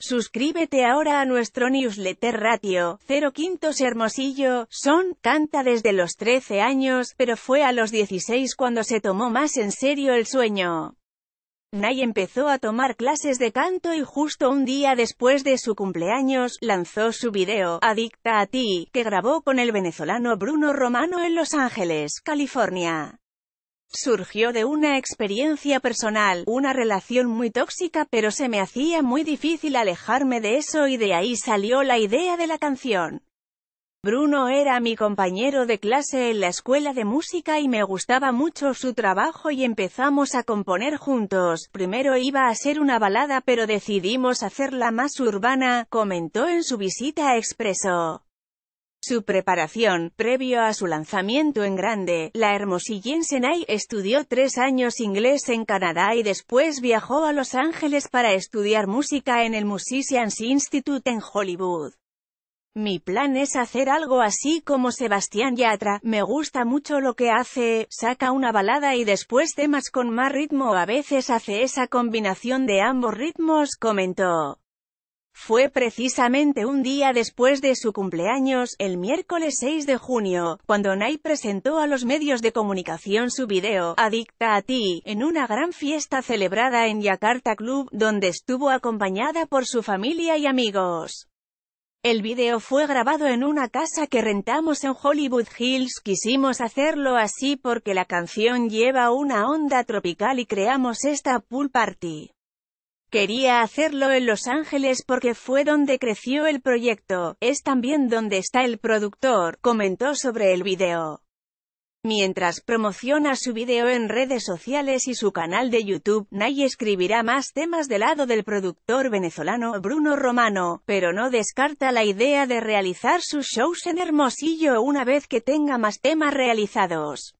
Suscríbete ahora a nuestro newsletter Ratio, 0 Quintos Hermosillo, Son, canta desde los 13 años, pero fue a los 16 cuando se tomó más en serio el sueño. Nay empezó a tomar clases de canto y justo un día después de su cumpleaños, lanzó su video, Adicta a ti, que grabó con el venezolano Bruno Romano en Los Ángeles, California. Surgió de una experiencia personal, una relación muy tóxica pero se me hacía muy difícil alejarme de eso y de ahí salió la idea de la canción. Bruno era mi compañero de clase en la escuela de música y me gustaba mucho su trabajo y empezamos a componer juntos. Primero iba a ser una balada pero decidimos hacerla más urbana, comentó en su visita a Expreso su preparación, previo a su lanzamiento en grande, la hermosillense Nay estudió tres años inglés en Canadá y después viajó a Los Ángeles para estudiar música en el Musicians Institute en Hollywood. Mi plan es hacer algo así como Sebastián Yatra, me gusta mucho lo que hace, saca una balada y después temas con más ritmo a veces hace esa combinación de ambos ritmos, comentó. Fue precisamente un día después de su cumpleaños, el miércoles 6 de junio, cuando Nay presentó a los medios de comunicación su video, Adicta a ti, en una gran fiesta celebrada en Jakarta Club, donde estuvo acompañada por su familia y amigos. El video fue grabado en una casa que rentamos en Hollywood Hills. Quisimos hacerlo así porque la canción lleva una onda tropical y creamos esta pool party. Quería hacerlo en Los Ángeles porque fue donde creció el proyecto, es también donde está el productor, comentó sobre el video. Mientras promociona su video en redes sociales y su canal de YouTube, Nay escribirá más temas del lado del productor venezolano Bruno Romano, pero no descarta la idea de realizar sus shows en Hermosillo una vez que tenga más temas realizados.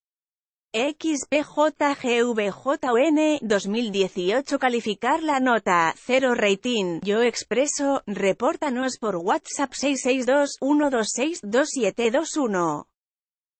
X.P.J.G.V.J.O.N. 2018 calificar la nota, 0 rating, yo expreso, repórtanos por WhatsApp 662 126 2721